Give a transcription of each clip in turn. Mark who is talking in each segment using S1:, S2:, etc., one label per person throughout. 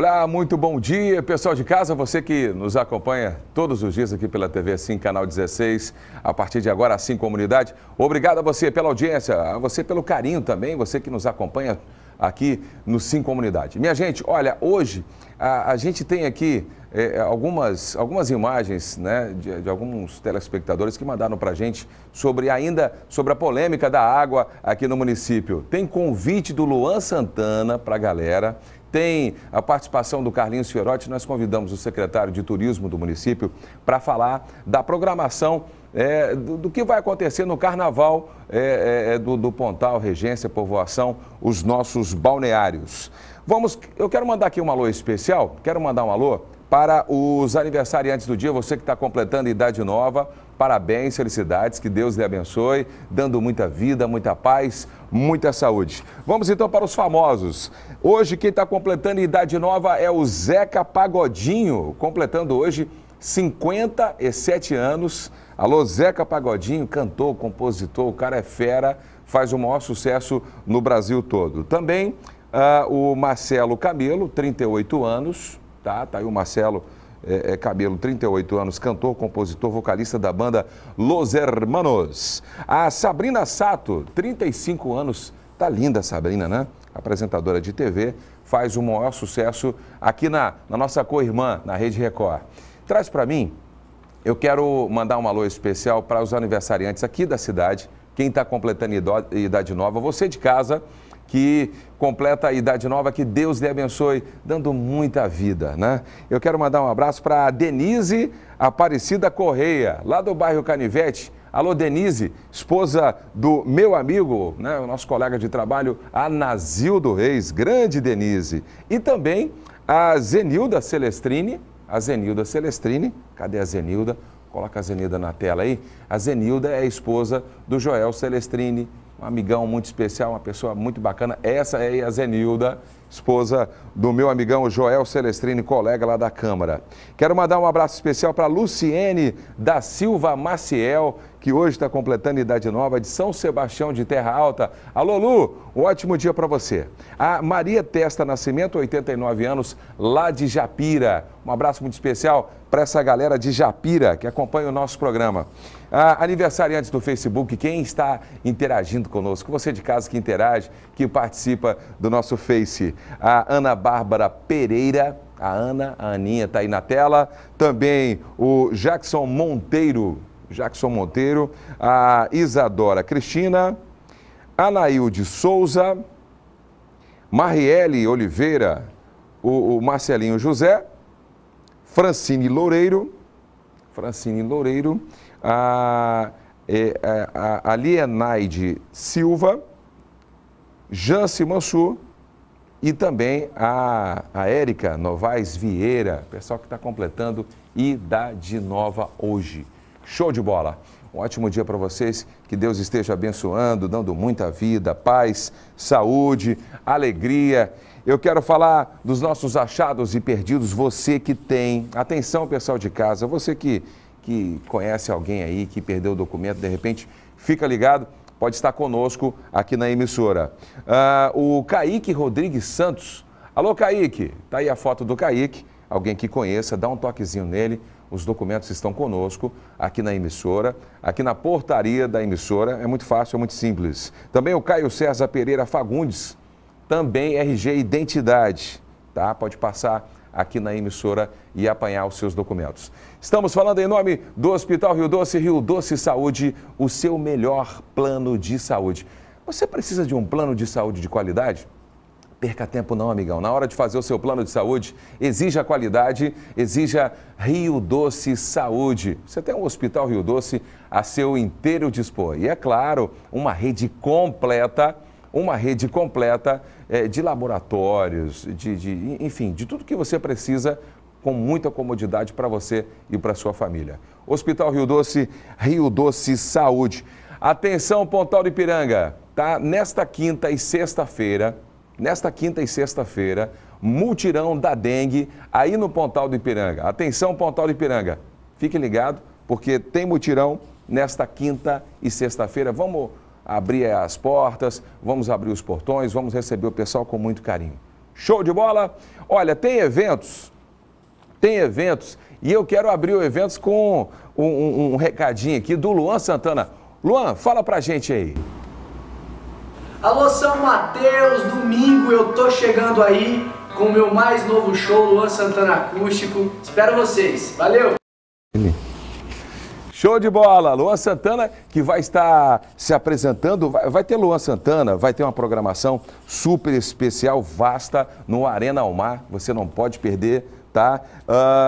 S1: Olá, muito bom dia, pessoal de casa, você que nos acompanha todos os dias aqui pela TV Sim, canal 16, a partir de agora Sim Comunidade. Obrigado a você pela audiência, a você pelo carinho também, você que nos acompanha aqui no Sim Comunidade. Minha gente, olha, hoje a, a gente tem aqui é, algumas, algumas imagens né, de, de alguns telespectadores que mandaram para a gente sobre ainda sobre a polêmica da água aqui no município. Tem convite do Luan Santana para a galera tem a participação do Carlinhos Fiorotti, nós convidamos o secretário de Turismo do município para falar da programação é, do, do, que vai acontecer no Carnaval é, é, é, do, do, Pontal, Regência, Povoação, os nossos balneários. Vamos, eu quero mandar aqui um alô especial, quero mandar um alô para os aniversariantes do dia, você que está completando idade nova, parabéns, felicidades, que Deus lhe abençoe, dando muita vida, muita paz, muita saúde. Vamos então para os famosos. Hoje, quem está completando idade nova é o Zeca Pagodinho, completando hoje 57 anos. Alô, Zeca Pagodinho, cantor, compositor, o cara é fera, faz o maior sucesso no Brasil todo. Também uh, o Marcelo Camelo, 38 anos. Tá, tá aí o Marcelo é, é, Cabelo, 38 anos, cantor, compositor, vocalista da banda Los Hermanos. A Sabrina Sato, 35 anos, tá linda a Sabrina, né? Apresentadora de TV, faz o maior sucesso aqui na, na nossa co-irmã, na Rede Record. Traz para mim, eu quero mandar um alô especial para os aniversariantes aqui da cidade, quem está completando idade nova, você de casa que completa a idade nova, que Deus lhe abençoe, dando muita vida, né? Eu quero mandar um abraço para a Denise Aparecida Correia, lá do bairro Canivete. Alô, Denise, esposa do meu amigo, né, o nosso colega de trabalho, Anazildo Reis, grande Denise. E também a Zenilda Celestrine, a Zenilda Celestrine, cadê a Zenilda? Coloca a Zenilda na tela aí. A Zenilda é a esposa do Joel Celestrine, um amigão muito especial, uma pessoa muito bacana. Essa é a Zenilda, esposa do meu amigão Joel Celestrini, colega lá da Câmara. Quero mandar um abraço especial para Luciene da Silva Maciel, que hoje está completando a idade nova de São Sebastião de Terra Alta. Alô, Lu, um ótimo dia para você. A Maria Testa Nascimento, 89 anos, lá de Japira. Um abraço muito especial para essa galera de Japira que acompanha o nosso programa. Ah, aniversariantes do Facebook, quem está interagindo conosco? Você de casa que interage, que participa do nosso Face. A Ana Bárbara Pereira. A Ana, a Aninha está aí na tela. Também o Jackson Monteiro. Jackson Monteiro. A Isadora Cristina. Anaílde Souza. Marielle Oliveira. o, o Marcelinho José. Francine Loureiro. Francine Loureiro, a, é, a, a Lienaide Silva, Jance Mansur e também a, a Érica Novaes Vieira, pessoal que está completando idade nova hoje. Show de bola! Um ótimo dia para vocês, que Deus esteja abençoando, dando muita vida, paz, saúde, alegria eu quero falar dos nossos achados e perdidos. Você que tem. Atenção, pessoal de casa, você que, que conhece alguém aí que perdeu o documento, de repente, fica ligado, pode estar conosco aqui na emissora. Uh, o Kaique Rodrigues Santos. Alô, Kaique. Tá aí a foto do Kaique. Alguém que conheça, dá um toquezinho nele. Os documentos estão conosco aqui na emissora, aqui na portaria da emissora. É muito fácil, é muito simples. Também o Caio César Pereira Fagundes também RG Identidade, tá? Pode passar aqui na emissora e apanhar os seus documentos. Estamos falando em nome do Hospital Rio Doce, Rio Doce Saúde, o seu melhor plano de saúde. Você precisa de um plano de saúde de qualidade? Perca tempo não, amigão. Na hora de fazer o seu plano de saúde, exija qualidade, exija Rio Doce Saúde. Você tem um Hospital Rio Doce a seu inteiro dispor. E é claro, uma rede completa uma rede completa é, de laboratórios, de, de, enfim, de tudo que você precisa com muita comodidade para você e para sua família. Hospital Rio Doce, Rio Doce Saúde. Atenção, Pontal de Ipiranga, tá? Nesta quinta e sexta-feira, nesta quinta e sexta-feira, multirão da dengue aí no Pontal do Ipiranga. Atenção, Pontal do Ipiranga, fique ligado, porque tem multirão nesta quinta e sexta-feira. Vamos abrir é, as portas, vamos abrir os portões, vamos receber o pessoal com muito carinho. Show de bola? Olha, tem eventos, tem eventos, e eu quero abrir o eventos com um, um, um recadinho aqui do Luan Santana. Luan, fala pra gente aí.
S2: Alô São Mateus, domingo eu tô chegando aí com o meu mais novo show, Luan Santana Acústico. Espero vocês. Valeu! Ele.
S1: Show de bola! Luan Santana que vai estar se apresentando, vai, vai, ter Luan Santana, vai ter uma programação super especial, vasta, no Arena ao Mar, você não pode perder, tá?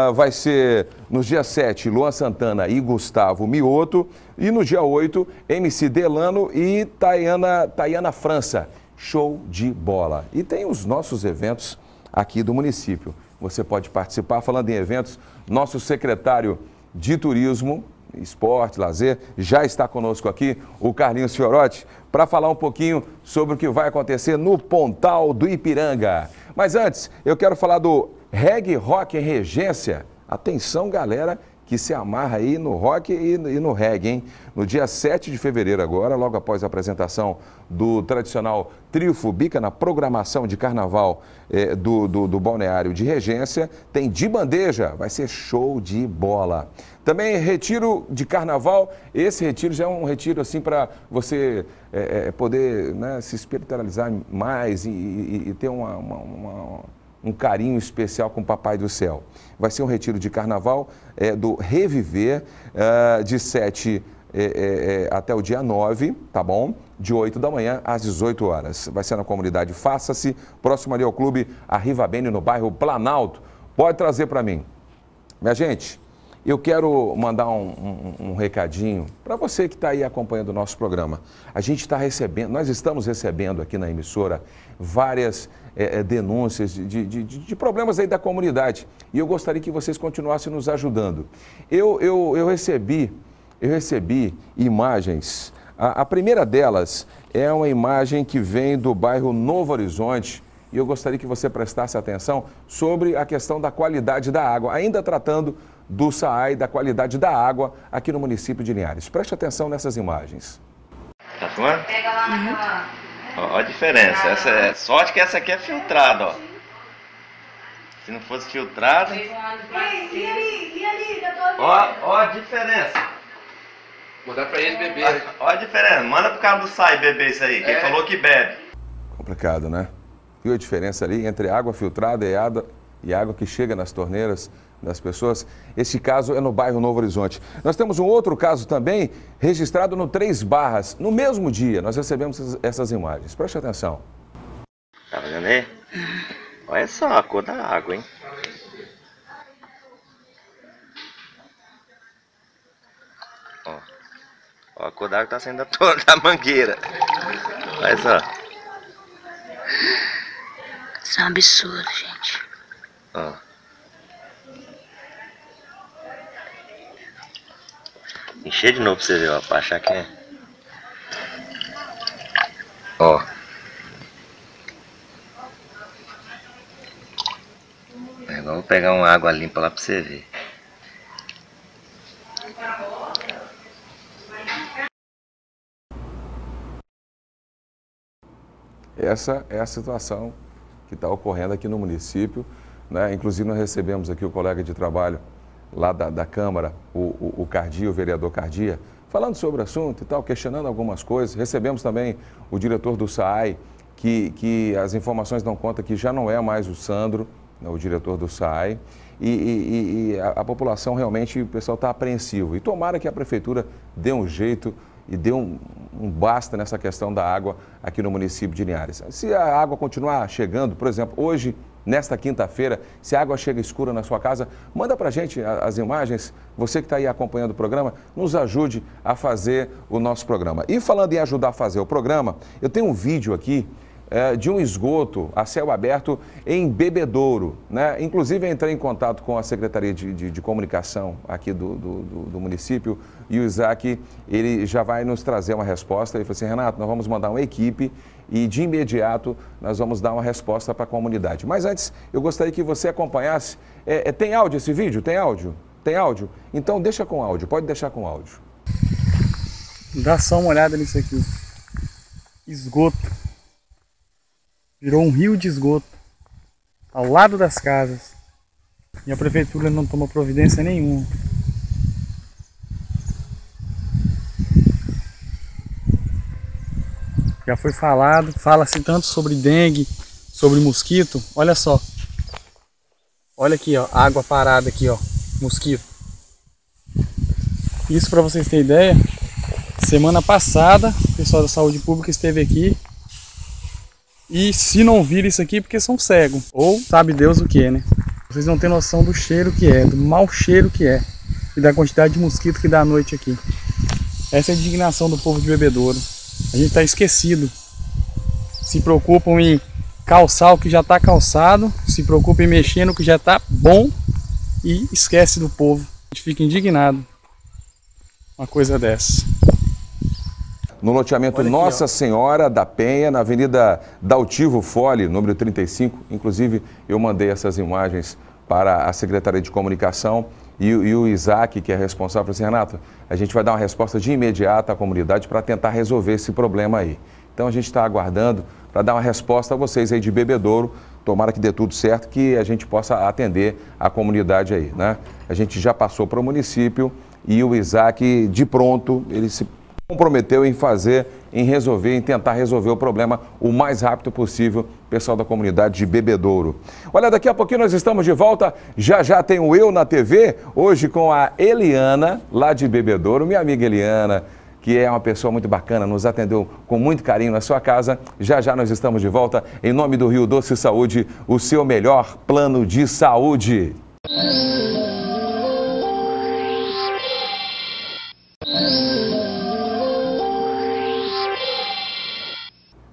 S1: Uh, vai ser nos dias 7, Luan Santana e Gustavo Mioto, e no dia 8, MC Delano e Tayana, Tayana França. Show de bola! E tem os nossos eventos aqui do município. Você pode participar, falando em eventos, nosso secretário de turismo, esporte, lazer, já está conosco aqui o Carlinhos Fiorotti para falar um pouquinho sobre o que vai acontecer no Pontal do Ipiranga. Mas antes, eu quero falar do Reg Rock Regência. Atenção, galera que se amarra aí no rock e, no reggae, hein? No dia 7 de fevereiro agora, logo após a apresentação do tradicional Trio Fubica na programação de carnaval eh, do, do, do Balneário de Regência, tem de bandeja, vai ser show de bola. Também retiro de carnaval, esse retiro já é um retiro assim para você eh, eh, poder né, se espiritualizar mais e, e, e ter uma, uma, uma um carinho especial com o Papai do Céu. Vai ser um retiro de carnaval é, do Reviver, uh, de 7 é, é, é, até o dia 9, tá bom? De 8 da manhã às 18 horas. Vai ser na comunidade Faça-se, próximo ali ao é clube Arriva Bene, no bairro Planalto. Pode trazer para mim. Minha gente, eu quero mandar um, um, um recadinho para você que está aí acompanhando o nosso programa. A gente está recebendo, nós estamos recebendo aqui na emissora várias é, é, denúncias de, de, de, problemas aí da comunidade. E eu gostaria que vocês continuassem nos ajudando. Eu, eu, eu recebi, eu recebi imagens. A, a primeira delas é uma imagem que vem do bairro Novo Horizonte, e eu gostaria que você prestasse atenção sobre a questão da qualidade da água, ainda tratando do SAAI, da qualidade da água aqui no município de Linhares. Preste atenção nessas imagens. Tá
S2: Pega lá naquela... Uhum. Ó, a diferença. Essa é, ah. sorte que essa aqui é filtrada, ó. Se não fosse filtrada. E,
S1: ali, e ali, ó, ó a diferença. Mandar pra ele beber. Ó, a diferença. Manda pro cara do SAI
S2: beber isso aí, que é. falou que bebe.
S1: Complicado, né? Viu a diferença ali entre água filtrada e água, e água que chega nas torneiras? das pessoas. Este caso é no bairro Novo Horizonte. Nós temos um outro caso também registrado no Três Barras. No mesmo dia, nós recebemos essas imagens. Preste atenção.
S2: Tá vendo aí? Olha só a cor da água, hein?
S1: Ó, Ó a cor da água tá saindo da, toda, da mangueira.
S2: Olha só. Isso é um absurdo, gente.
S1: Ó. Encher de novo pra você ver, ó, pra achar que é.
S2: Ó. É, agora vou pegar uma água limpa lá pra você ver.
S1: Essa é a situação que está ocorrendo aqui no município. Né? Inclusive, nós recebemos aqui o colega de trabalho lá da, da Câmara, o, o, o Cardia, o vereador Cardia, falando sobre o assunto e tal, questionando algumas coisas. Recebemos também o diretor do SAAI, que, que as informações dão conta que já não é mais o Sandro, né, o diretor do SAAI. E, e, e a, a, população realmente, o pessoal está apreensivo. E tomara que a prefeitura dê um jeito e dê um, um basta nessa questão da água aqui no município de Linhares. Se a água continuar chegando, por exemplo, hoje nesta quinta-feira. Se a água chega escura na sua casa, manda para a gente as imagens. Você que está aí acompanhando o programa, nos ajude a fazer o nosso programa. E falando em ajudar a fazer o programa, eu tenho um vídeo aqui é, de um esgoto a céu aberto em Bebedouro. Né? Inclusive, entrei em contato com a Secretaria de, de, de Comunicação aqui do, do, do, do município, e o Isaac, ele já vai nos trazer uma resposta. Ele falou assim, Renato, nós vamos mandar uma equipe e de imediato nós vamos dar uma resposta para a comunidade. Mas antes, eu gostaria que você acompanhasse. É, é, tem áudio esse vídeo? Tem áudio? Tem áudio? Então deixa com áudio, pode deixar com áudio. Dá só uma olhada nisso aqui.
S2: Esgoto. Virou um rio de esgoto tá ao lado das casas. E a prefeitura não toma providência nenhuma. já foi falado, fala-se tanto sobre dengue, sobre mosquito, olha só. Olha aqui, ó, água parada aqui, ó, mosquito. Isso para vocês terem ideia, semana passada o pessoal da saúde pública esteve aqui e se não vir isso aqui é porque são cegos ou sabe Deus o que, né? Vocês não têm noção do cheiro que é, do mau cheiro que é e da quantidade de mosquito que dá à noite aqui. Essa é a indignação do povo de Bebedouro. A gente está esquecido. Se preocupam em calçar o que já está calçado, se preocupam em mexer no que já está bom e esquece do povo. A gente fica indignado uma coisa dessa.
S1: No loteamento aqui, Nossa ó. Senhora da Penha, na Avenida Daltivo Fole, número 35, inclusive eu mandei essas imagens para a Secretaria de Comunicação. E, e, o Isaac, que é responsável, falou assim, Renato, a gente vai dar uma resposta de imediato à comunidade para tentar resolver esse problema aí. Então a gente está aguardando para dar uma resposta a vocês aí de bebedouro. Tomara que dê tudo certo, que a gente possa atender a comunidade aí, né? A gente já passou para o município e o Isaac, de pronto, ele se comprometeu em fazer, em resolver, em tentar resolver o problema o mais rápido possível, pessoal da comunidade de Bebedouro. Olha, daqui a pouquinho nós estamos de volta, já já tem o Eu na TV, hoje com a Eliana, lá de Bebedouro, minha amiga Eliana, que é uma pessoa muito bacana, nos atendeu com muito carinho na sua casa. Já já nós estamos de volta, em nome do Rio Doce Saúde, o seu melhor plano de saúde.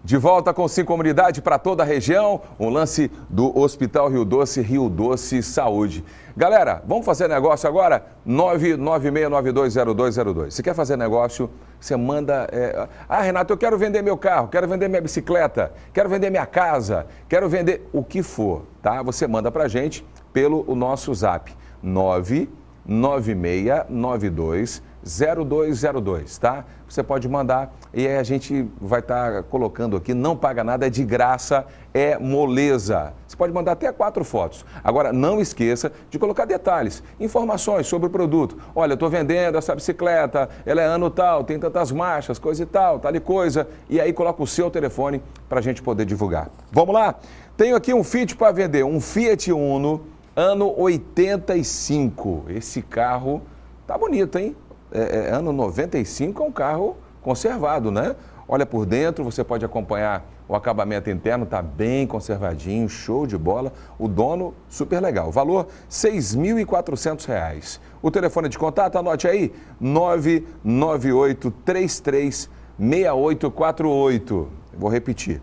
S1: De volta com Sim Comunidade para toda a região, um lance do Hospital Rio Doce, Rio Doce Saúde. Galera, vamos fazer negócio agora? 996920202. Se quer fazer negócio, você manda... É... Ah, Renato, eu quero vender meu carro, quero vender minha bicicleta, quero vender minha casa, quero vender o que for, tá? Você manda para gente pelo o nosso zap, 99692 0202, tá? Você pode mandar e a gente vai estar tá colocando aqui, não paga nada, é de graça, é moleza. Você pode mandar até quatro fotos. Agora, não esqueça de colocar detalhes, informações sobre o produto. Olha, eu estou vendendo essa bicicleta, ela é ano tal, tem tantas marchas, coisa e tal, tal e coisa. E aí coloca o seu telefone para a gente poder divulgar. Vamos lá? Tenho aqui um Fit para vender, um Fiat Uno, ano 85. Esse carro tá bonito, hein? É, é, ano 95 é um carro conservado, né? Olha por dentro, você pode acompanhar o acabamento interno, está bem conservadinho, show de bola. O dono, super legal. Valor, R$ 6.400. O telefone de contato, anote aí, 998 33 6848. Vou repetir,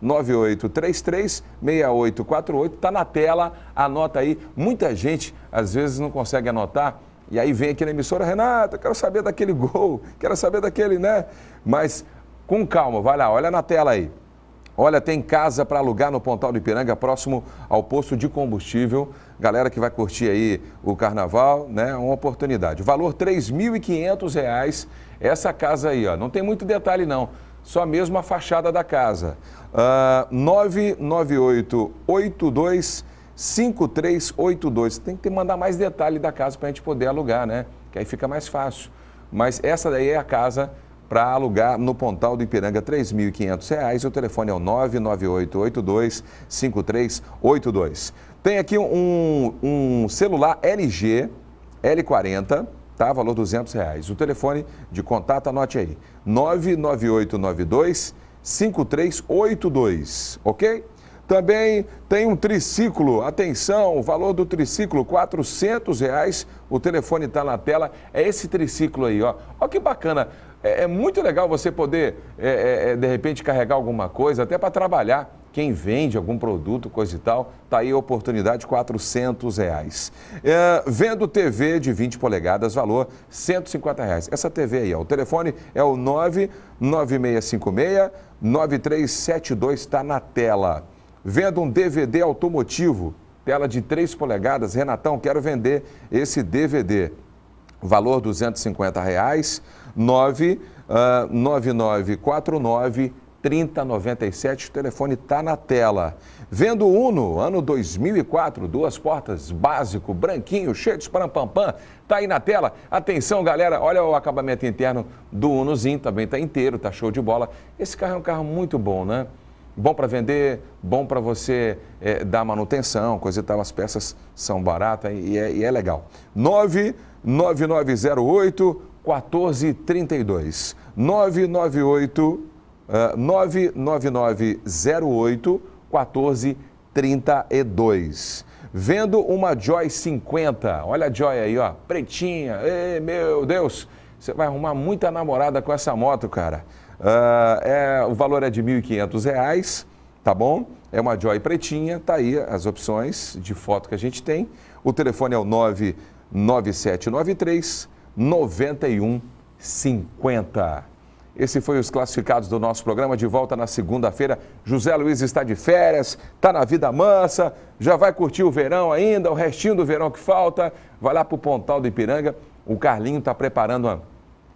S1: 998-33-6848. Está na tela, anota aí. Muita gente, às vezes, não consegue anotar e aí vem aqui na emissora, Renata, quero saber daquele gol, quero saber daquele, né? Mas com calma, vai lá, olha na tela aí. Olha, tem casa para alugar no Pontal do Ipiranga, próximo ao posto de combustível. Galera que vai curtir aí o carnaval, né? É uma oportunidade. Valor R$ reais. Essa casa aí, ó. Não tem muito detalhe, não. Só mesmo a fachada da casa. Uh, ah, 99882 5382. Tem que mandar mais detalhe da casa para a gente poder alugar, né? Que aí fica mais fácil. Mas essa daí é a casa para alugar no Pontal do Ipiranga, R$ 3.500. O telefone é o 998825382. Tem aqui um, um celular LG L40, tá? Valor R$ 200. Reais. O telefone de contato, anote aí, 99892 5382, ok? Também tem um triciclo. Atenção, o valor do triciclo, R$ reais. O telefone está na tela. É esse triciclo aí, ó. Olha que bacana. É, é muito legal você poder, é, é, é de repente, carregar alguma coisa, até para trabalhar. Quem vende algum produto, coisa e tal, tá aí a oportunidade, R$ reais. É, vendo TV de 20 polegadas, valor R$ reais. Essa TV aí, ó, o telefone é o 99656 9372, está na tela. Vendo um DVD automotivo, tela de 3 polegadas. Renatão, quero vender esse DVD. Valor R$ 250. Reais, 9, 3097. Ah, o telefone está na tela. Vendo Uno, ano 2004, duas portas, básico, branquinho, cheio de parampampam. Tá aí na tela. Atenção, galera, olha o acabamento interno do Unozinho, também tá inteiro, tá show de bola. Esse carro é um carro muito bom, né? Bom para vender, bom para você é, dar manutenção, coisa e tal. As peças são baratas e é, e é legal. 99908 1432. 998 uh, 99908 1432. Vendo uma Joy 50. Olha a Joy aí, ó, pretinha. Ei, meu Deus, você vai arrumar muita namorada com essa moto, cara. Uh, é, o valor é de R$ 1.500, tá bom? É uma Joy pretinha, tá aí as opções de foto que a gente tem. O telefone é o 99793 9150. Esse foi os classificados do nosso programa. De volta na segunda-feira. José Luiz está de férias, está na vida mansa, já vai curtir o verão ainda, o restinho do verão que falta. Vai lá para o Pontal do Ipiranga. O Carlinho está preparando uma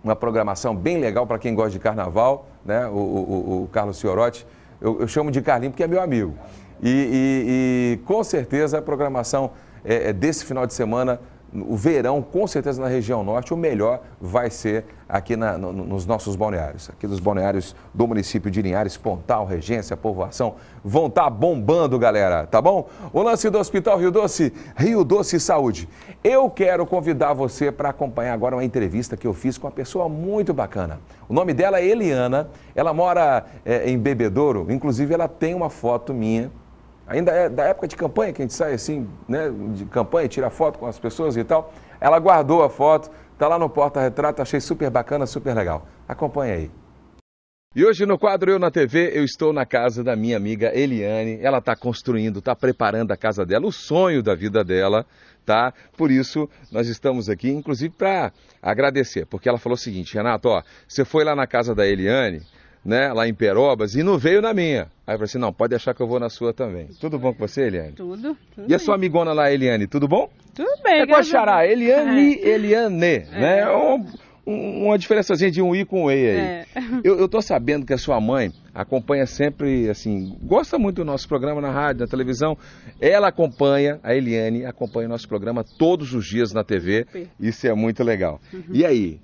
S1: uma programação bem legal para quem gosta de carnaval, né? O, o, o Carlos Fiorotti, eu, eu, chamo de Carlinho porque é meu amigo. E, e, e com certeza a programação é, é desse final de semana o verão, com certeza na região norte, o melhor vai ser aqui na, no, nos nossos balneários. Aqui nos balneários do município de Linhares, Pontal, Regência, Povoação, vão estar tá bombando, galera, tá bom? O lance do Hospital Rio Doce, Rio Doce Saúde. Eu quero convidar você para acompanhar agora uma entrevista que eu fiz com uma pessoa muito bacana. O nome dela é Eliana, ela mora é, em Bebedouro, inclusive ela tem uma foto minha ainda é da época de campanha, que a gente sai assim, né, de campanha, tira foto com as pessoas e tal. Ela guardou a foto, tá lá no porta-retrato, achei super bacana, super legal. Acompanha aí. E hoje no quadro Eu na TV, eu estou na casa da minha amiga Eliane. Ela está construindo, está preparando a casa dela, o sonho da vida dela, tá? Por isso nós estamos aqui, inclusive para agradecer, porque ela falou o seguinte, Renato, ó, você foi lá na casa da Eliane, né, lá em Perobas, e não veio na minha. Aí eu falei assim, não, pode deixar que eu vou na sua também. Tudo bom com você, Eliane? Tudo. tudo e a sua amigona lá, Eliane, tudo bom?
S2: Tudo bem. É com a Xará, Eliane, é.
S1: Eliane, né? É. é um, um, uma diferençazinha de um I com um E aí. É. Eu, eu tô sabendo que a sua mãe acompanha sempre, assim, gosta muito do nosso programa na rádio, na televisão. Ela acompanha, a Eliane acompanha o nosso programa todos os dias na TV. Isso é muito legal. Uhum. E aí,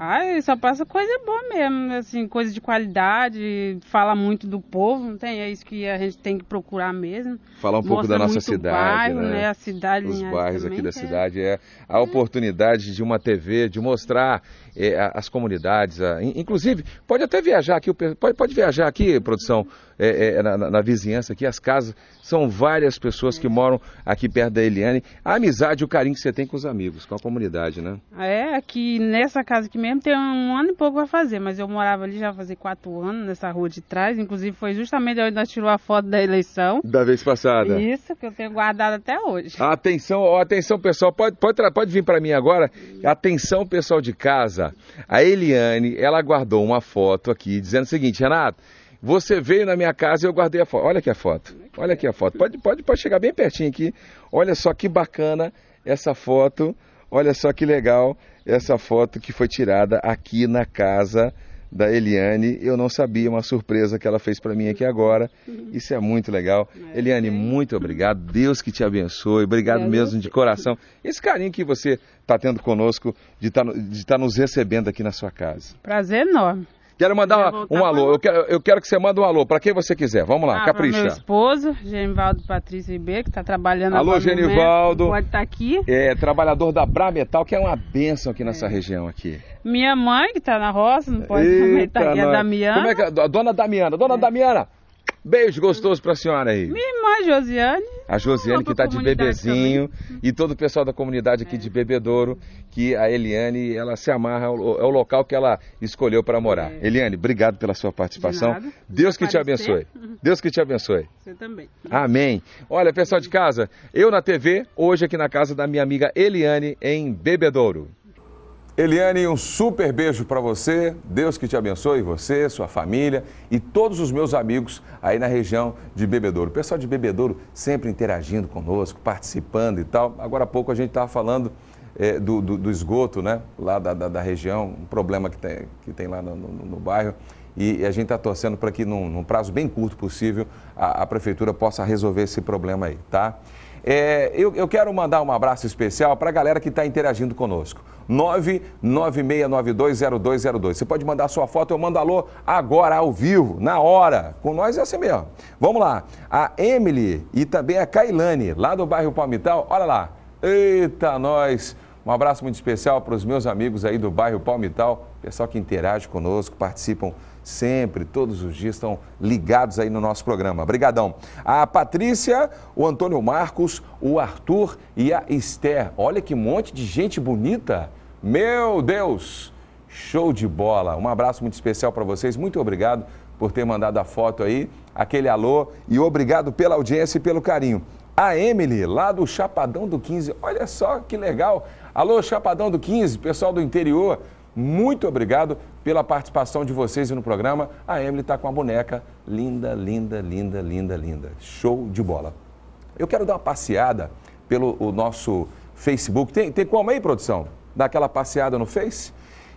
S2: Ai, só passa coisa boa mesmo, assim, coisa de qualidade, fala muito do povo, não tem? É isso que a gente tem que procurar mesmo. Falar um Mostra pouco da nossa cidade, bairro, né? né? A cidade, Os é bairros aqui da
S1: é cidade, é a oportunidade de uma TV, de mostrar é, as comunidades, a, inclusive pode até viajar aqui, pode, pode viajar aqui, produção, é, é na, na, vizinhança aqui, as casas, são várias pessoas que moram aqui perto da Eliane. A amizade, o carinho que você tem com os amigos, com a comunidade, né?
S2: É, aqui nessa casa aqui mesmo tem um ano e pouco a fazer, mas eu morava ali já fazia quatro anos, nessa rua de trás, inclusive foi justamente onde nós tirou a foto da eleição.
S1: Da vez passada.
S2: Isso, que eu tenho guardado até hoje.
S1: Atenção, atenção pessoal, pode, pode, pode vir para mim agora. Atenção pessoal de casa. A Eliane, ela guardou uma foto aqui dizendo o seguinte: Renato, você veio na minha casa e eu guardei a foto. Olha aqui a foto. Olha aqui a foto. Pode, pode, pode chegar bem pertinho aqui. Olha só que bacana essa foto. Olha só que legal essa foto que foi tirada aqui na casa da Eliane. Eu não sabia, uma surpresa que ela fez para mim aqui agora. Uhum. Isso é muito legal. Eliane, é. muito obrigado. Deus que te abençoe. Obrigado mesmo de coração. Esse carinho que você está tendo conosco, de tá, estar tá nos recebendo aqui na sua casa.
S2: Prazer enorme.
S1: Quero mandar um alô. Eu quero, eu quero, que você mande um alô para quem você quiser. Vamos lá, ah, capricha. Meu
S2: esposo, Genivaldo Patrício Ribeiro, que está trabalhando alô, agora. Alô, Genivaldo. pode estar tá aqui.
S1: É, trabalhador da Brametal, que é uma benção aqui nessa é. região aqui.
S2: Minha mãe, que está na roça, não pode Eita, também estar tá aqui, a é Damiana. Como é que
S1: é? Dona Damiana. Dona é. Damiana, Beijo gostoso pra senhora aí. Minha
S2: irmã Josiane.
S1: A Josiane que tá de bebezinho também. e todo o pessoal da comunidade aqui é. de Bebedouro, que a Eliane, ela se amarra, é o é local que ela escolheu para morar. É. Eliane, obrigado pela sua participação. Deus que te abençoe. Deus que te abençoe. Você também. Amém. Olha, pessoal de casa, eu na TV, hoje aqui na casa da minha amiga Eliane em Bebedouro. Eliane, um super beijo para você. Deus que te abençoe, você, sua família e todos os meus amigos aí na região de Bebedouro. O pessoal de Bebedouro sempre interagindo conosco, participando e tal. Agora há pouco a gente estava falando é, do, do, do, esgoto, né? Lá da, da, da, região, um problema que tem, que tem lá no, no, no bairro. E, e a gente está torcendo para que, num, num, prazo bem curto possível, a, a prefeitura possa resolver esse problema aí, tá? É, eu, eu, quero mandar um abraço especial para a galera que está interagindo conosco. 996920202. Você pode mandar sua foto, eu mando alô agora, ao vivo, na hora. Com nós é assim mesmo. Vamos lá. A Emily e também a Kailane, lá do bairro Palmital. Olha lá. Eita, nós. Um abraço muito especial para os meus amigos aí do bairro Palmital, pessoal que interage conosco, participam sempre, todos os dias estão ligados aí no nosso programa. Obrigadão. A Patrícia, o Antônio Marcos, o Arthur e a Esther. Olha que monte de gente bonita. Meu Deus! Show de bola. Um abraço muito especial para vocês. Muito obrigado por ter mandado a foto aí, aquele alô e obrigado pela audiência e pelo carinho. A Emily, lá do Chapadão do 15. Olha só que legal. Alô, Chapadão do 15, pessoal do interior, muito obrigado pela participação de vocês no programa. A Emily está com a boneca linda, linda, linda, linda, linda. Show de bola. Eu quero dar uma passeada pelo o nosso Facebook. Tem, tem como aí, produção? Dar aquela passeada no Face?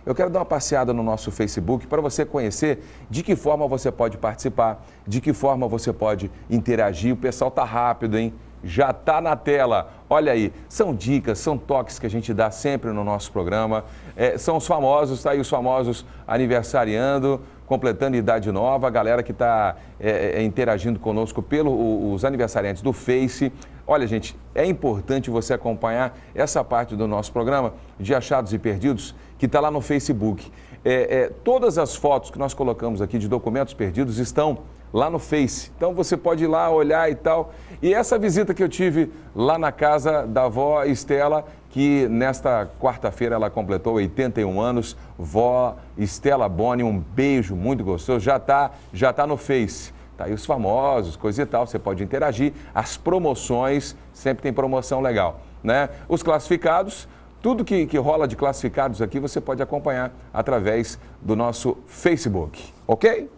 S1: Eu quero dar uma passeada no nosso Facebook para você conhecer de que forma você pode participar, de que forma você pode interagir. O pessoal tá rápido, hein? já está na tela. Olha aí, são dicas, são toques que a gente dá sempre no nosso programa. É, são os famosos, tá aí os famosos aniversariando, completando idade nova, a galera que está é, é, interagindo conosco pelos aniversariantes do Face. Olha, gente, é importante você acompanhar essa parte do nosso programa de Achados e Perdidos, que está lá no Facebook. É, é, todas as fotos que nós colocamos aqui de documentos perdidos estão lá no Face. Então você pode ir lá olhar e tal. E essa visita que eu tive lá na casa da avó Estela, que nesta quarta-feira ela completou 81 anos. Vó Estela Boni, um beijo muito gostoso. Já está, já tá no Face. Tá aí os famosos, coisa e tal, você pode interagir. As promoções, sempre tem promoção legal, né? Os classificados tudo que, que rola de classificados aqui você pode acompanhar através do nosso Facebook, ok?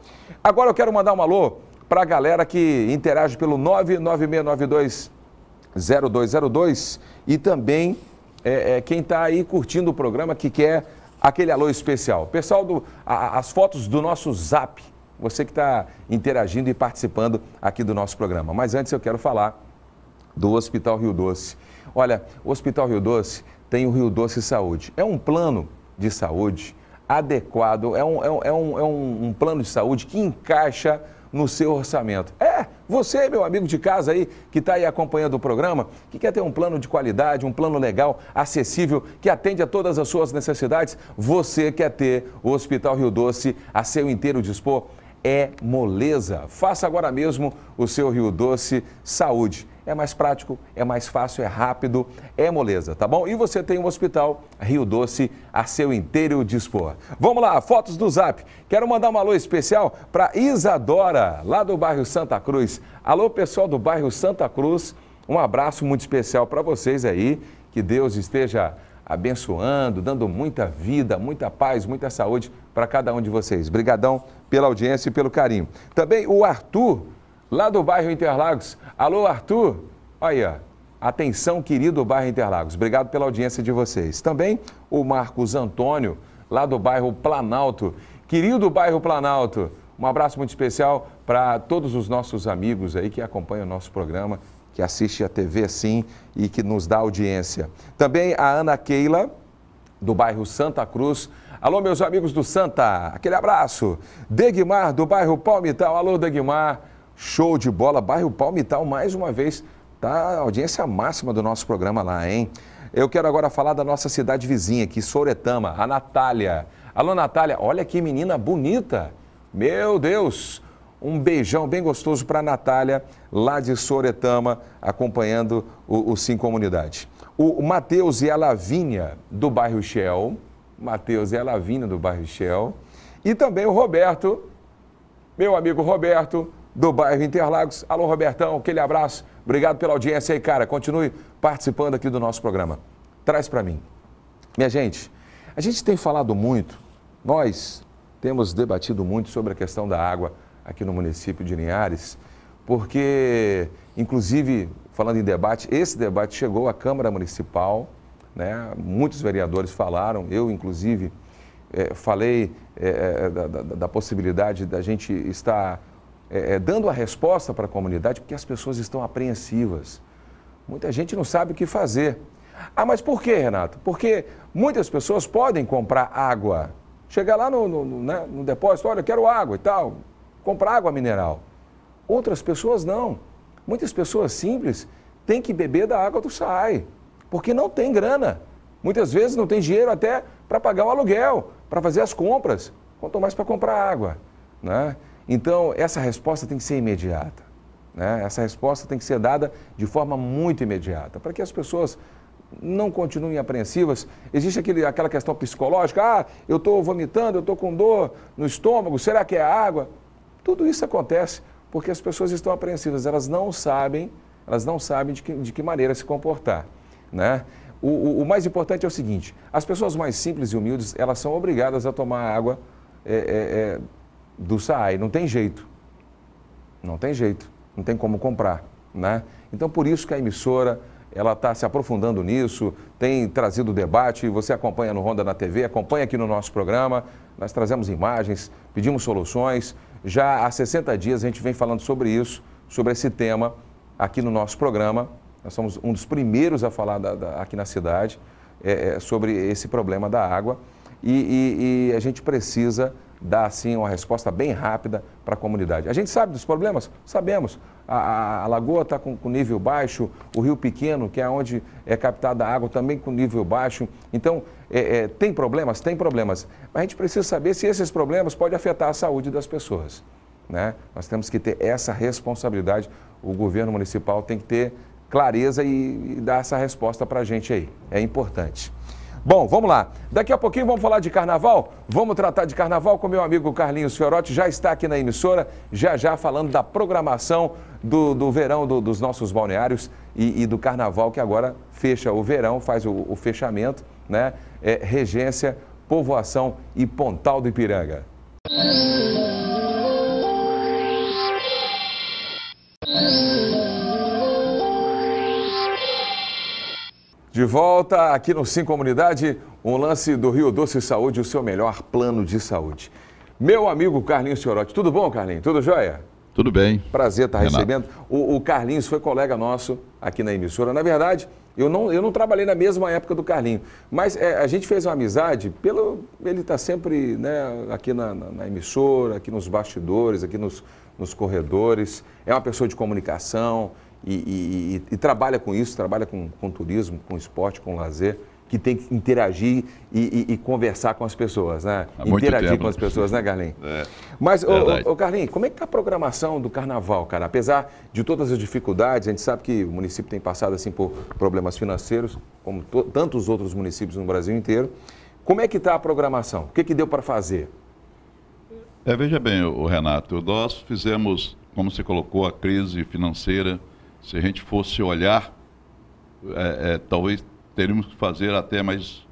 S1: Agora eu quero mandar um alô para a galera que interage pelo 996920202 e também é, é, quem está aí curtindo o programa que quer aquele alô especial. Pessoal, do, a, as fotos do nosso zap, você que está interagindo e participando aqui do nosso programa. Mas antes eu quero falar do Hospital Rio Doce. Olha, o Hospital Rio Doce tem o Rio Doce Saúde. É um plano de saúde adequado, é, é um, é um, é um, um plano de saúde que encaixa no seu orçamento. É, você, meu amigo de casa aí, que está aí acompanhando o programa, que quer ter um plano de qualidade, um plano legal, acessível, que atende a todas as suas necessidades, você quer ter o Hospital Rio Doce a seu inteiro dispor é moleza. Faça agora mesmo o seu Rio Doce Saúde. É mais prático, é mais fácil, é rápido, é moleza, tá bom? E você tem um hospital Rio Doce a seu inteiro dispor. Vamos lá, fotos do Zap. Quero mandar um alô especial para Isadora, lá do bairro Santa Cruz. Alô, pessoal do bairro Santa Cruz. Um abraço muito especial para vocês aí. Que Deus esteja abençoando, dando muita vida, muita paz, muita saúde para cada um de vocês. Brigadão pela audiência e pelo carinho. Também o Arthur, lá do bairro Interlagos. Alô, Arthur. Aí, ó. Atenção, querido bairro Interlagos. Obrigado pela audiência de vocês. Também o Marcos Antônio, lá do bairro Planalto. Querido bairro Planalto, um abraço muito especial para todos os nossos amigos aí que acompanham o nosso programa, que assiste a TV Sim e que nos dá audiência. Também a Ana Keila, do bairro Santa Cruz, Alô, meus amigos do Santa, aquele abraço. Degmar, do bairro Palmital. Alô, Degmar, show de bola. Bairro Palmital, mais uma vez, tá audiência máxima do nosso programa lá, hein? Eu quero agora falar da nossa cidade vizinha aqui, Soretama, a Natália. Alô, Natália, olha que menina bonita. Meu Deus, um beijão bem gostoso para a Natália, lá de Soretama, acompanhando o, o Sim Comunidade. O Matheus e a Lavinha, do bairro Shell. Matheus e a Lavínia, do bairro Shell. E também o Roberto, meu amigo Roberto, do bairro Interlagos. Alô, Robertão, aquele abraço. Obrigado pela audiência aí, cara. Continue participando aqui do nosso programa. Traz para mim. Minha gente, a gente tem falado muito, nós temos debatido muito sobre a questão da água aqui no município de Linhares, porque, inclusive, falando em debate, esse debate chegou à Câmara Municipal, né? Muitos vereadores falaram, eu inclusive é, falei é, é da, da, da, possibilidade da gente estar é, é, dando a resposta para a comunidade, porque as pessoas estão apreensivas. Muita gente não sabe o que fazer. Ah, mas por que, Renato? Porque muitas pessoas podem comprar água. Chegar lá no, no, no, né, no depósito, olha, eu quero água e tal, comprar água mineral. Outras pessoas não. Muitas pessoas simples têm que beber da água do SAI porque não tem grana. Muitas vezes não tem dinheiro até para pagar o aluguel, para fazer as compras, quanto mais para comprar água. Né? Então, essa resposta tem que ser imediata. Né? Essa resposta tem que ser dada de forma muito imediata, para que as pessoas não continuem apreensivas. Existe aquele, aquela questão psicológica: ah, eu estou vomitando, eu estou com dor no estômago, será que é água? Tudo isso acontece porque as pessoas estão apreensivas, elas não sabem, elas não sabem de que, de que maneira se comportar. Né? O, o, o, mais importante é o seguinte: as pessoas mais simples e humildes elas são obrigadas a tomar água é, é, é, do SAAI. Não tem jeito. Não tem jeito. Não tem como comprar. Né? Então, por isso que a emissora ela está se aprofundando nisso, tem trazido debate, você acompanha no Ronda na TV, acompanha aqui no nosso programa, nós trazemos imagens, pedimos soluções. Já há 60 dias a gente vem falando sobre isso, sobre esse tema aqui no nosso programa. Nós somos um dos primeiros a falar da, da, aqui na cidade é, é sobre esse problema da água. E, e, e, a gente precisa dar, assim, uma resposta bem rápida para a comunidade. A gente sabe dos problemas? Sabemos. A, a, a lagoa está com, com, nível baixo, o rio pequeno, que é onde é captada a água, também com nível baixo. Então, é, é, tem problemas? Tem problemas. Mas a gente precisa saber se esses problemas podem afetar a saúde das pessoas. Né? Nós temos que ter essa responsabilidade. O governo municipal tem que ter clareza e, e dar essa resposta para a gente aí. É importante. Bom, vamos lá. Daqui a pouquinho vamos falar de carnaval? Vamos tratar de carnaval com meu amigo Carlinhos Fiorotti, já está aqui na emissora, já já falando da programação do, do verão do, dos nossos balneários e, e, do carnaval, que agora fecha o verão, faz o, o fechamento, né? É, Regência, Povoação e Pontal do Ipiranga. Música De volta aqui no Sim Comunidade, um lance do Rio Doce Saúde, o seu melhor plano de saúde. Meu amigo Carlinhos Fiorotti, tudo bom, Carlinhos? Tudo jóia? Tudo bem. Prazer estar tá Renato. recebendo. O, o, Carlinhos foi colega nosso aqui na emissora. Na verdade, eu não, eu não trabalhei na mesma época do Carlinhos, mas é, a gente fez uma amizade pelo. Ele está sempre né, aqui na, na, na, emissora, aqui nos bastidores, aqui nos, nos corredores. É uma pessoa de comunicação, e, e, e trabalha com isso, trabalha com, com turismo, com esporte, com lazer que tem que interagir e, e, e, conversar com as pessoas, né? Há interagir tempo, com as pessoas, né, Carlinhos? É, Mas, ô, ô, Carlinhos, como é que está a programação do carnaval, cara? Apesar de todas as dificuldades, a gente sabe que o município tem passado assim por problemas financeiros, como tantos outros municípios no Brasil inteiro. Como é que está a programação? O que, que deu para fazer?
S2: É, veja bem, o Renato, nós fizemos, como você colocou, a crise financeira se a gente fosse olhar, é, é, talvez teríamos que fazer até mais,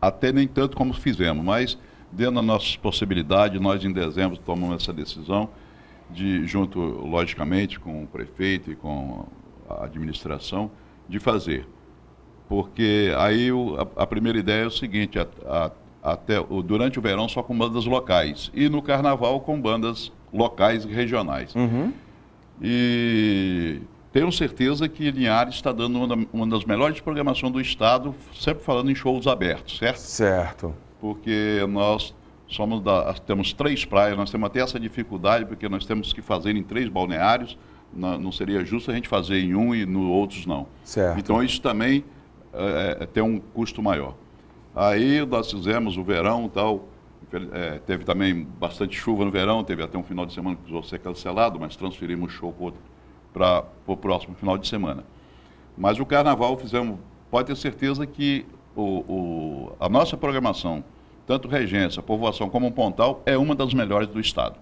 S2: até nem tanto como fizemos, mas dentro das nossas possibilidades, nós em dezembro tomamos essa decisão de, junto, logicamente, com o prefeito e com a administração, de fazer. Porque aí o, a, a, primeira ideia é o seguinte, a, a, até, o, durante o verão só com bandas locais e no carnaval com bandas locais e regionais. Uhum. E tenho certeza que Linhares está dando uma, uma das melhores programações do Estado, sempre falando em shows abertos, certo? Certo. Porque nós somos da, temos três praias, nós temos até essa dificuldade, porque nós temos que fazer em três balneários, não, não seria justo a gente fazer em um e nos outros não. Certo. Então isso também é, é, é, tem um custo maior. Aí nós fizemos o verão e tal, é, teve também bastante chuva no verão, teve até um final de semana que precisou ser cancelado, mas transferimos o show para outro para o próximo final de semana. Mas o carnaval fizemos, pode ter certeza que o, o, a nossa programação, tanto Regência, Povoação como Pontal, é uma das melhores do Estado.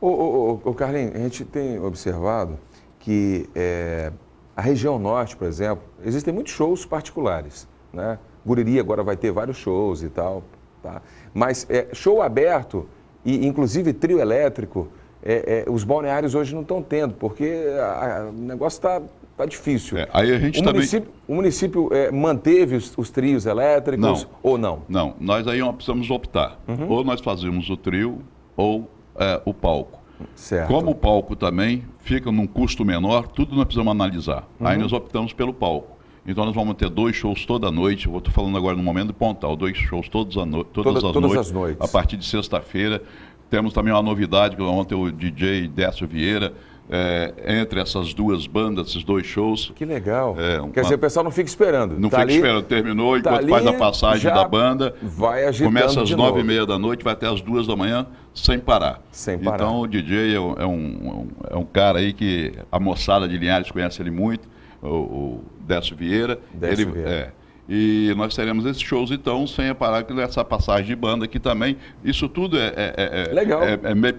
S1: Ô, ô, ô, ô Carlinhos, a gente tem observado que é, a região norte, por exemplo, existem muitos shows particulares. Né? Guriri agora vai ter vários shows e tal. Tá? Mas é, show aberto e inclusive trio elétrico é, é, os balneários hoje não estão tendo, porque a, a, o negócio está tá difícil. É,
S2: aí a gente o também... município,
S1: o município é, manteve os, os, trios elétricos não,
S2: ou não? Não, nós aí precisamos optar. Uhum. Ou nós fazemos o trio ou é, o palco. Certo. Como o palco também fica num custo menor, tudo nós precisamos analisar. Uhum. Aí nós optamos pelo palco. Então nós vamos ter dois shows toda noite. Eu estou falando agora no momento de Pontal, dois shows todas, a no... todas, as, todas noites, as noites. A partir de sexta-feira. Temos também uma novidade, que ontem o DJ Décio Vieira, é, entre essas duas bandas, esses dois shows. Que legal. É, um, Quer dizer, o
S1: pessoal não fica esperando. Não tá fica ali, esperando.
S2: Terminou, tá enquanto faz a passagem da banda. Vai agitando Começa às nove e meia da noite, vai até às duas da manhã, sem parar. Sem parar. Então o DJ é um, é um, é um cara aí que a moçada de Linhares conhece ele muito, o, o Décio Vieira. Décio ele, Vieira. É, e nós teremos esses shows, então, sem parar que essa passagem de banda aqui também. Isso tudo é, é, é, é Legal. É, é, meio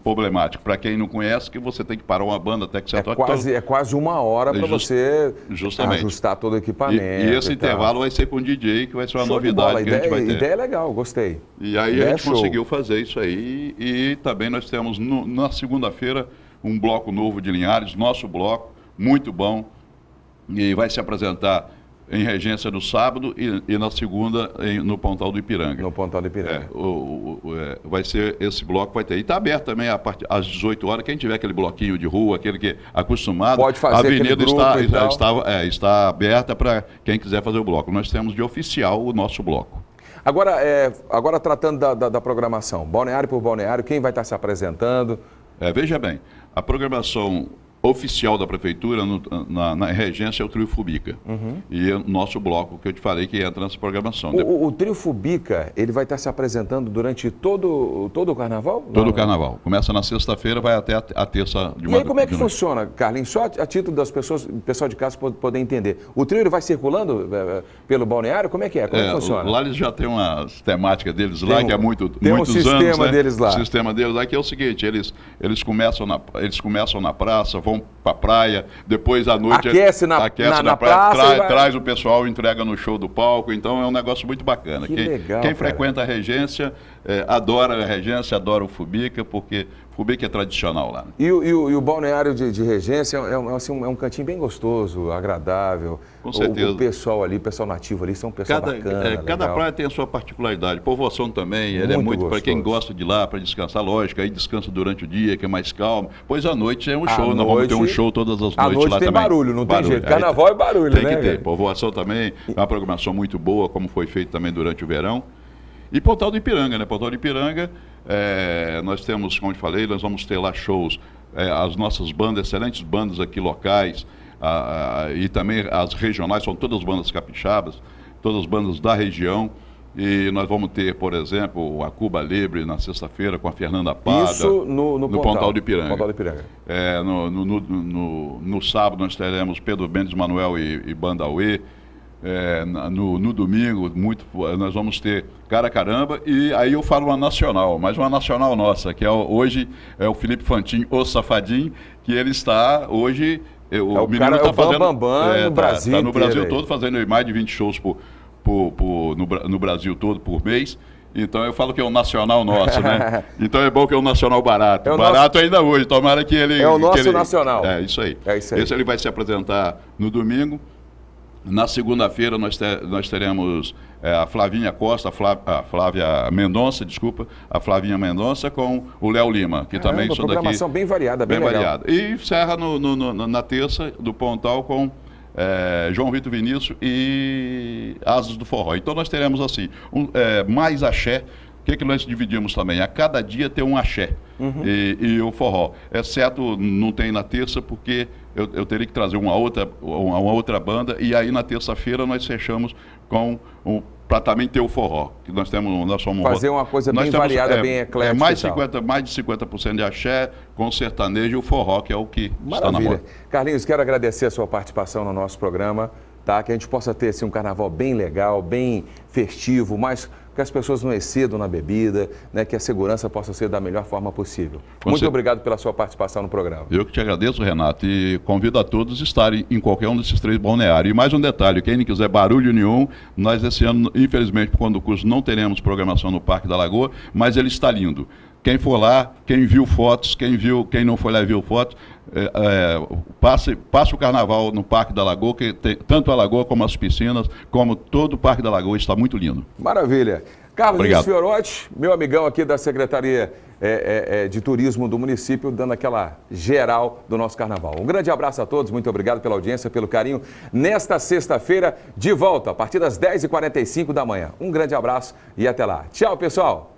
S2: problemático. Para quem não conhece, que você tem que parar uma banda até que você é toque. Quase, todo... É quase uma hora é para você justamente. ajustar todo o equipamento. E, e esse e intervalo vai ser com o DJ, que vai ser uma Show novidade que ideia, a gente vai ter. ideia é legal, gostei. E aí ideia a é gente conseguiu fazer isso aí. E também nós temos, no, na segunda-feira, um bloco novo de Linhares, nosso bloco, muito bom. E vai se apresentar em regência no sábado e, e na segunda em, no Pontal do Ipiranga. No Pontal do Ipiranga. É, o, o, é, vai ser, esse bloco vai ter. E está aberto também a part, às 18 horas, quem tiver aquele bloquinho de rua, aquele que é acostumado, Pode fazer a avenida está, está, está, é, está aberta para quem quiser fazer o bloco. Nós temos de oficial o nosso bloco. Agora, é,
S1: agora tratando da, da, da programação, balneário por balneário, quem vai estar se apresentando?
S2: É, veja bem, a programação oficial da prefeitura no, na, na, regência é o Trio Fubica. Uhum. E é o nosso bloco que eu te falei que entra nessa programação. O,
S1: o, o Trio Fubica, ele vai estar se apresentando durante todo, todo o carnaval? Todo o
S2: carnaval. Começa na sexta-feira, vai até a, a terça de uma E aí como é que
S1: funciona, Carlinhos? Só a, a título das pessoas, pessoal de casa poder entender. O trio ele vai circulando é, pelo balneário? Como é que é? Como é, é que funciona?
S2: Lá eles já têm uma temática deles lá, que é muito, tem muitos um sistema anos, né? deles lá. O sistema deles lá que é o seguinte, eles, eles, começam, na, eles começam na praça, vão vão para praia, depois à noite aquece na, aquece na, na, na praia, praça, vai... traz o pessoal, entrega no show do palco, então é um negócio muito bacana. Que quem legal, quem frequenta a regência é, adora a regência, adora o Fubica, porque Fubê que é tradicional lá.
S1: E, e, e, o balneário de, de Regência é, é, assim, é, um cantinho bem gostoso, agradável. Com certeza. O, o pessoal ali, o pessoal nativo ali, são pessoal cada, bacana, é, cada praia
S2: tem a sua particularidade. Povoação também, muito ele é muito para quem gosta de lá, para descansar, lógico, aí descansa durante o dia, que é mais calmo. Pois à noite é um show, noite, nós vamos ter um show todas as noites noite lá tem também. tem barulho, não barulho. tem jeito. É, Carnaval é barulho, tem né? Tem que ter. Povoação também, é uma programação muito boa, como foi feito também durante o verão. E Portal do Ipiranga, né? Portal do Ipiranga é, nós temos, como eu falei, nós vamos ter lá shows, é, as nossas bandas, excelentes bandas aqui locais, a, a, e também as regionais, são todas bandas capixabas, todas bandas da região. E nós vamos ter, por exemplo, a Cuba Libre na sexta-feira com a Fernanda Pada. Isso
S1: no, no, no Pontal, Pontal de Piranga. Pontal de Piranga.
S2: É, no, no, no, sábado nós teremos Pedro Mendes Manuel e, e Banda Uê é, no, no, domingo, muito, nós vamos ter cara caramba, e aí eu falo uma nacional, mas uma nacional nossa, que é hoje é o Felipe Fantin, o Safadim, que ele está hoje. É, o, é, o menino está é fazendo. Bambam, é, no tá, Brasil tá no Brasil todo, fazendo mais de 20 shows por, por, por, no, no Brasil todo por mês. Então eu falo que é um nacional nosso, né? então é bom que é um nacional barato. É barato nosso... ainda hoje, tomara que ele. É o nosso ele... nacional. É isso aí. É isso aí. Esse ele vai se apresentar no domingo. Na segunda-feira nós, te, nós teremos é, a Flavinha Costa, a, Flá, a Flávia Mendonça, desculpa, a Flavinha Mendonça com o Léo Lima, que Caramba, também sou daqui. programação bem
S1: variada, bem, bem variada.
S2: E encerra no, no, no, na terça do Pontal com é, João Vitor Vinícius e Asas do Forró. Então nós teremos assim, um, é, mais axé, o que, é que nós dividimos também? A cada dia tem um axé uhum. e, e, o forró. Exceto, não tem na terça, porque eu, eu teria que trazer uma outra, uma, uma outra banda, e aí na terça-feira nós fechamos com o para também ter o forró, que nós temos, nós somos fazer uma coisa nós bem temos, variada, é, bem é eclética. É mais, 50, mais de 50% de axé com sertanejo e o forró, que é o que Maravilha. está na moda. Carlinhos, quero agradecer a sua participação no nosso programa,
S1: tá? Que a gente possa ter assim, um carnaval bem legal, bem festivo, mais que as pessoas não excedam na bebida, né, que a segurança possa ser da melhor forma possível. Com Muito obrigado pela sua participação no programa.
S2: Eu que te agradeço, Renato, e convido a todos a estarem em qualquer um desses três balneários. E mais um detalhe, quem não quiser barulho nenhum, nós esse ano, infelizmente, por conta do curso, não teremos programação no Parque da Lagoa, mas ele está lindo. Quem for lá, quem viu fotos, quem viu, quem não foi lá e viu fotos, é, é, passe, passe o carnaval no Parque da Lagoa, que tem, tanto a Lagoa como as piscinas, como todo o Parque da Lagoa está muito lindo. Maravilha. Carlos Obrigado.
S1: Fiorotti, meu amigão aqui da Secretaria é, é, é, de Turismo do município, dando aquela geral do nosso carnaval. Um grande abraço a todos, muito obrigado pela audiência, pelo carinho. Nesta sexta-feira, de volta, a partir das 10h45 da manhã. Um grande abraço e até lá. Tchau, pessoal!